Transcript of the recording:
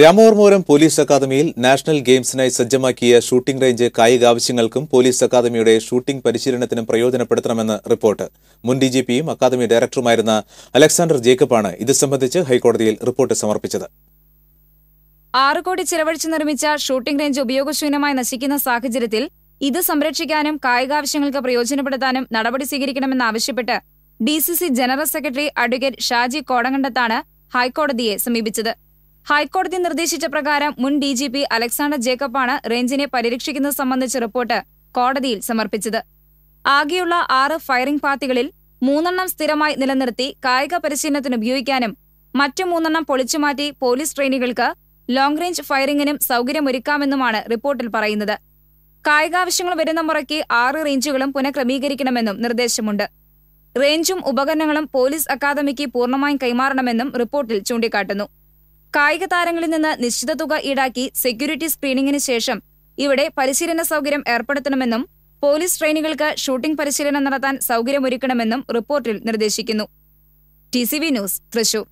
രാമവർമൂരം police അക്കാദമിയിൽ national ഗെയിംസിനായി സജ്ജമാക്കിയ shooting range കായിക ആവശ്യങ്ങൾക്കും പോലീസ് അക്കാദമിയുടെ ഷൂട്ടിംഗ് പരിശീലനത്തിനും പ്രയോജനപ്പെടുത്തണമെന്ന് റിപ്പോർട്ട് മുൻ ഡിജിപിയും അക്കാദമി ഡയറക്ടറുമായിരുന്ന അലക്സാണ്ടർ ജേക്കബാണ് ഇത് സംബന്ധിച്ച് ഹൈക്കോടതിയിൽ റിപ്പോർട്ട് സമർപ്പിച്ചത് ആറ് കോടി ചിലവഴിച്ച് നിർമ്മിച്ച ഷൂട്ടിംഗ് റേഞ്ച് ഉപയോഗശൂന്യമായി നശിക്കുന്ന സാഹചര്യത്തിൽ ഇത് സംരക്ഷിക്കാനും കായികാവശ്യങ്ങൾക്ക് പ്രയോജനപ്പെടുത്താനും നടപടി സ്വീകരിക്കണമെന്നാവശ്യപ്പെട്ട് D C C general secretary advocate Shaji കോടങ്കണ്ടത്താണ് ഹൈക്കോടതിയെ സമീപിച്ചത് ഹൈക്കോടതി നിർദ്ദേശിച്ച പ്രകാരം മുൻ ഡി ജി പി അലക്സാണ്ടർ ജേക്കബാണ് റേഞ്ചിനെ പരിരക്ഷിക്കുന്നത് സംബന്ധിച്ച റിപ്പോർട്ട് കോടതിയിൽ സമർപ്പിച്ചത് ആകെയുള്ള ആറ് ഫയറിംഗ് പാത്തികളിൽ മൂന്നെണ്ണം സ്ഥിരമായി നിലനിർത്തി കായിക പരിശീലനത്തിന് ഉപയോഗിക്കാനും മറ്റു മൂന്നെണ്ണം പൊളിച്ചുമാറ്റി പോലീസ് ട്രെയിനുകൾക്ക് ലോങ് റേഞ്ച് ഫയറിംഗിനും സൌകര്യമൊരുക്കാമെന്നുമാണ് റിപ്പോർട്ടിൽ പറയുന്നത് കായികാവശ്യങ്ങൾ വരുന്ന മുറയ്ക്ക് ആറ് റേഞ്ചുകളും പുനഃക്രമീകരിക്കണമെന്നും നിർദ്ദേശമുണ്ട് റേഞ്ചും ഉപകരണങ്ങളും പോലീസ് അക്കാദമിക്ക് പൂർണ്ണമായും കൈമാറണമെന്നും റിപ്പോർട്ടിൽ ചൂണ്ടിക്കാട്ടുന്നു കായിക താരങ്ങളിൽ നിന്ന് നിശ്ചിത തുക ഈടാക്കി സെക്യൂരിറ്റി സ്ക്രീനിങ്ങിന് ശേഷം ഇവിടെ പരിശീലന സൗകര്യം ഏർപ്പെടുത്തണമെന്നും പോലീസ് ട്രെയിനുകൾക്ക് ഷൂട്ടിംഗ് പരിശീലനം നടത്താൻ സൗകര്യമൊരുക്കണമെന്നും റിപ്പോർട്ടിൽ നിർദ്ദേശിക്കുന്നു ടി ന്യൂസ് തൃശൂർ